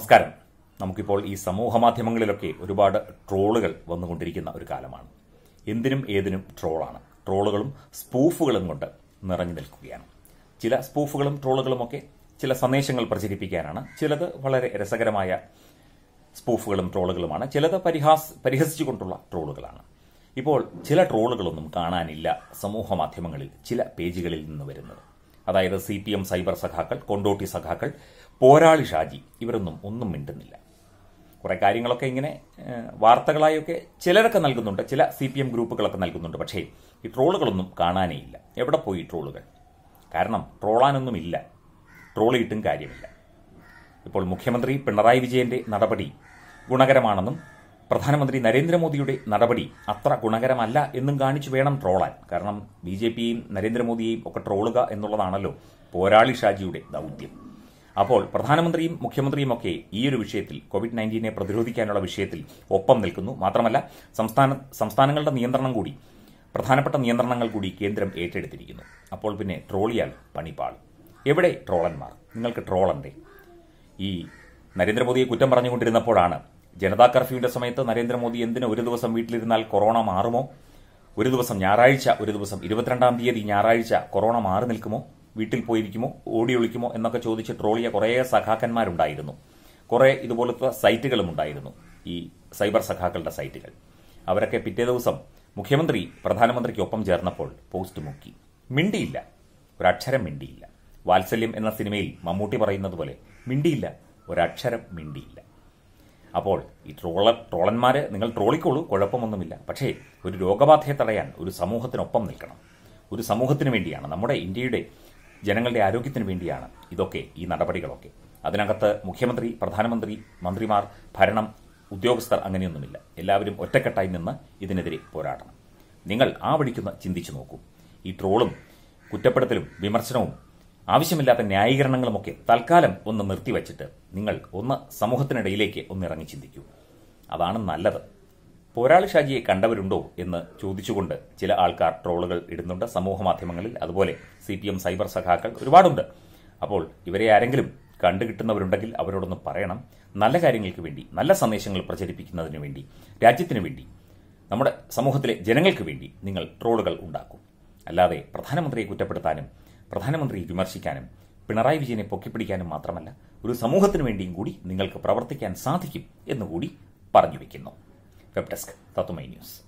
നമസ്കാരം നമുക്കിപ്പോൾ ഈ സമൂഹ മാധ്യമങ്ങളിലൊക്കെ ഒരുപാട് ട്രോളുകൾ വന്നുകൊണ്ടിരിക്കുന്ന ഒരു കാലമാണ് എന്തിനും ഏതിനും ട്രോളാണ് ട്രോളുകളും സ്പൂഫുകളും കൊണ്ട് നിറഞ്ഞു നിൽക്കുകയാണ് ചില സ്പൂഫുകളും ട്രോളുകളുമൊക്കെ ചില സന്ദേശങ്ങൾ പ്രചരിപ്പിക്കാനാണ് ചിലത് വളരെ രസകരമായ സ്പൂഫുകളും ട്രോളുകളുമാണ് ചിലത് പരിഹാസ് പരിഹസിച്ചുകൊണ്ടുള്ള ട്രോളുകളാണ് ഇപ്പോൾ ചില ട്രോളുകളൊന്നും കാണാനില്ല സമൂഹ മാധ്യമങ്ങളിൽ ചില പേജുകളിൽ നിന്ന് വരുന്നത് അതായത് സി പി എം സൈബർ സഖാക്കൾ കൊണ്ടോട്ടി സഖാക്കൾ പോരാളി ഷാജി ഇവരൊന്നും ഒന്നും മിണ്ടുന്നില്ല കുറേ കാര്യങ്ങളൊക്കെ ഇങ്ങനെ വാർത്തകളായൊക്കെ ചിലരൊക്കെ നൽകുന്നുണ്ട് ചില സി പി എം ഗ്രൂപ്പുകളൊക്കെ നൽകുന്നുണ്ട് പക്ഷേ ഈ ട്രോളുകളൊന്നും കാണാനേ ഇല്ല എവിടെ പോയി ട്രോളുകൾ കാരണം ട്രോളാനൊന്നും ഇല്ല ട്രോളിയിട്ടും കാര്യമില്ല ഇപ്പോൾ മുഖ്യമന്ത്രി പിണറായി വിജയന്റെ നടപടി ഗുണകരമാണെന്നും പ്രധാനമന്ത്രി നരേന്ദ്രമോദിയുടെ നടപടി അത്ര ഗുണകരമല്ല എന്നും കാണിച്ചു വേണം ട്രോളാൻ കാരണം ബി ജെ പിയും നരേന്ദ്രമോദിയെയും ഒക്കെ ട്രോളുക എന്നുള്ളതാണല്ലോ പോരാളി ഷാജിയുടെ ദൗത്യം അപ്പോൾ പ്രധാനമന്ത്രിയും മുഖ്യമന്ത്രിയും ഒക്കെ ഈ ഒരു വിഷയത്തിൽ കോവിഡ് നയൻറ്റീനെ പ്രതിരോധിക്കാനുള്ള വിഷയത്തിൽ ഒപ്പം നിൽക്കുന്നു മാത്രമല്ല സംസ്ഥാന സംസ്ഥാനങ്ങളുടെ നിയന്ത്രണം കൂടി പ്രധാനപ്പെട്ട നിയന്ത്രണങ്ങൾ കൂടി കേന്ദ്രം ഏറ്റെടുത്തിരിക്കുന്നു അപ്പോൾ പിന്നെ ട്രോളിയാൽ പണിപാൾ എവിടെ ട്രോളന്മാർ നിങ്ങൾക്ക് ട്രോളന്റെ ഈ നരേന്ദ്രമോദിയെ കുറ്റം പറഞ്ഞുകൊണ്ടിരുന്നപ്പോഴാണ് ജനതാ കർഫ്യൂവിന്റെ സമയത്ത് നരേന്ദ്രമോദി എന്തിന് ഒരു ദിവസം വീട്ടിലിരുന്നാൽ കൊറോണ മാറുമോ ഒരു ദിവസം ഞായറാഴ്ച ഒരു ദിവസം ഇരുപത്തിരണ്ടാം തീയതി ഞായറാഴ്ച കൊറോണ മാറി നിൽക്കുമോ വീട്ടിൽ പോയിരിക്കുമോ ഓടി ഒളിക്കുമോ എന്നൊക്കെ ചോദിച്ച് ട്രോളിയ കുറേ സഖാക്കന്മാരുണ്ടായിരുന്നു കുറേ ഇതുപോലത്തെ സൈറ്റുകളും ഉണ്ടായിരുന്നു ഈ സൈബർ സഖാക്കളുടെ സൈറ്റുകൾ അവരൊക്കെ പിറ്റേ ദിവസം മുഖ്യമന്ത്രി പ്രധാനമന്ത്രിക്കൊപ്പം ചേർന്നപ്പോൾ പോസ്റ്റ് മുക്കി മിണ്ടിയില്ല ഒരക്ഷരം മിണ്ടിയില്ല വാത്സല്യം എന്ന സിനിമയിൽ മമ്മൂട്ടി പറയുന്നത് പോലെ മിണ്ടിയില്ല ഒരക്ഷരം മിണ്ടിയില്ല അപ്പോൾ ഈ ട്രോള ട്രോളന്മാരെ നിങ്ങൾ ട്രോളിക്കോളൂ കുഴപ്പമൊന്നുമില്ല പക്ഷേ ഒരു രോഗബാധയെ തടയാൻ ഒരു സമൂഹത്തിനൊപ്പം നിൽക്കണം ഒരു സമൂഹത്തിന് വേണ്ടിയാണ് നമ്മുടെ ഇന്ത്യയുടെ ജനങ്ങളുടെ ആരോഗ്യത്തിന് വേണ്ടിയാണ് ഇതൊക്കെ ഈ നടപടികളൊക്കെ അതിനകത്ത് മുഖ്യമന്ത്രി പ്രധാനമന്ത്രി മന്ത്രിമാർ ഭരണം ഉദ്യോഗസ്ഥർ അങ്ങനെയൊന്നുമില്ല എല്ലാവരും ഒറ്റക്കെട്ടായി നിന്ന് ഇതിനെതിരെ പോരാടണം നിങ്ങൾ ആ വഴിക്കുന്ന ചിന്തിച്ചു നോക്കൂ ഈ ട്രോളും കുറ്റപ്പെടുത്തലും വിമർശനവും ആവശ്യമില്ലാത്ത ന്യായീകരണങ്ങളുമൊക്കെ തൽക്കാലം ഒന്ന് നിർത്തിവച്ചിട്ട് നിങ്ങൾ ഒന്ന് സമൂഹത്തിനിടയിലേക്ക് ഒന്ന് ഇറങ്ങി ചിന്തിക്കൂ അതാണ് നല്ലത് പോരാളി ഷാജിയെ കണ്ടവരുണ്ടോ എന്ന് ചോദിച്ചുകൊണ്ട് ചില ആൾക്കാർ ട്രോളുകൾ ഇടുന്നുണ്ട് സമൂഹ മാധ്യമങ്ങളിൽ അതുപോലെ സി പി എം സൈബർ സഖാക്കൾ ഒരുപാടുണ്ട് അപ്പോൾ ഇവരെ ആരെങ്കിലും കണ്ടുകിട്ടുന്നവരുണ്ടെങ്കിൽ അവരോടൊന്ന് പറയണം നല്ല കാര്യങ്ങൾക്ക് വേണ്ടി നല്ല സന്ദേശങ്ങൾ പ്രചരിപ്പിക്കുന്നതിന് വേണ്ടി രാജ്യത്തിന് വേണ്ടി നമ്മുടെ സമൂഹത്തിലെ ജനങ്ങൾക്ക് വേണ്ടി നിങ്ങൾ ട്രോളുകൾ ഉണ്ടാക്കും അല്ലാതെ പ്രധാനമന്ത്രിയെ കുറ്റപ്പെടുത്താനും പ്രധാനമന്ത്രിയെ വിമർശിക്കാനും പിണറായി വിജയനെ പൊക്കിപ്പിടിക്കാനും മാത്രമല്ല ഒരു സമൂഹത്തിനു വേണ്ടിയും കൂടി നിങ്ങൾക്ക് പ്രവർത്തിക്കാൻ സാധിക്കും എന്നുകൂടി പറഞ്ഞു വെക്കുന്നു വെബ് ഡെസ്ക് തത്വമൈ ന്യൂസ്